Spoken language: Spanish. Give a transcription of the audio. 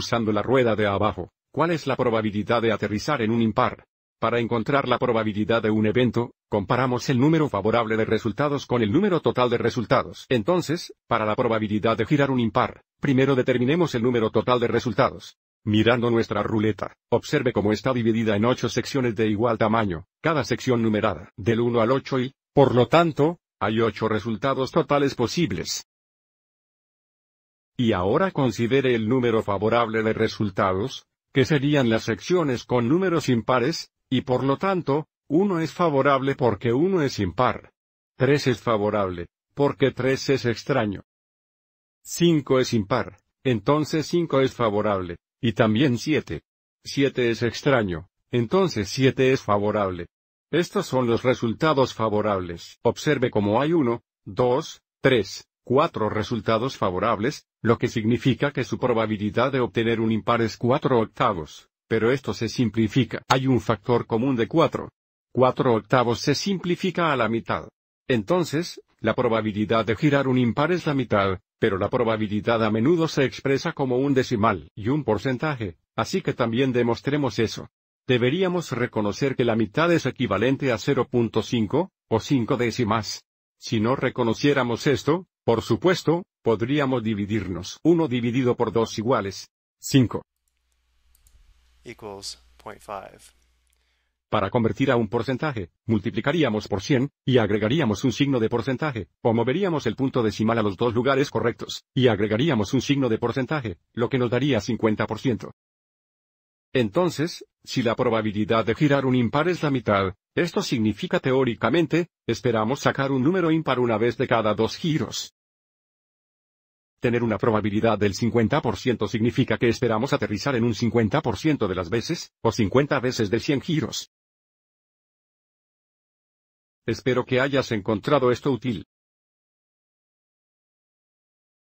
Usando la rueda de abajo, ¿cuál es la probabilidad de aterrizar en un impar? Para encontrar la probabilidad de un evento, comparamos el número favorable de resultados con el número total de resultados. Entonces, para la probabilidad de girar un impar, primero determinemos el número total de resultados. Mirando nuestra ruleta, observe cómo está dividida en ocho secciones de igual tamaño, cada sección numerada del 1 al 8 y, por lo tanto, hay ocho resultados totales posibles. Y ahora considere el número favorable de resultados, que serían las secciones con números impares, y por lo tanto, 1 es favorable porque 1 es impar. 3 es favorable, porque 3 es extraño. 5 es impar, entonces 5 es favorable, y también 7. 7 es extraño, entonces 7 es favorable. Estos son los resultados favorables. Observe cómo hay 1, 2, 3, cuatro resultados favorables, lo que significa que su probabilidad de obtener un impar es cuatro octavos, pero esto se simplifica. Hay un factor común de cuatro. Cuatro octavos se simplifica a la mitad. Entonces, la probabilidad de girar un impar es la mitad, pero la probabilidad a menudo se expresa como un decimal y un porcentaje, así que también demostremos eso. Deberíamos reconocer que la mitad es equivalente a 0.5, o 5 décimas. Si no reconociéramos esto, por supuesto, podríamos dividirnos 1 dividido por 2 iguales 5. Para convertir a un porcentaje, multiplicaríamos por 100, y agregaríamos un signo de porcentaje, o moveríamos el punto decimal a los dos lugares correctos, y agregaríamos un signo de porcentaje, lo que nos daría 50%. Entonces, si la probabilidad de girar un impar es la mitad, esto significa teóricamente, esperamos sacar un número impar una vez de cada dos giros. Tener una probabilidad del 50% significa que esperamos aterrizar en un 50% de las veces, o 50 veces de 100 giros. Espero que hayas encontrado esto útil.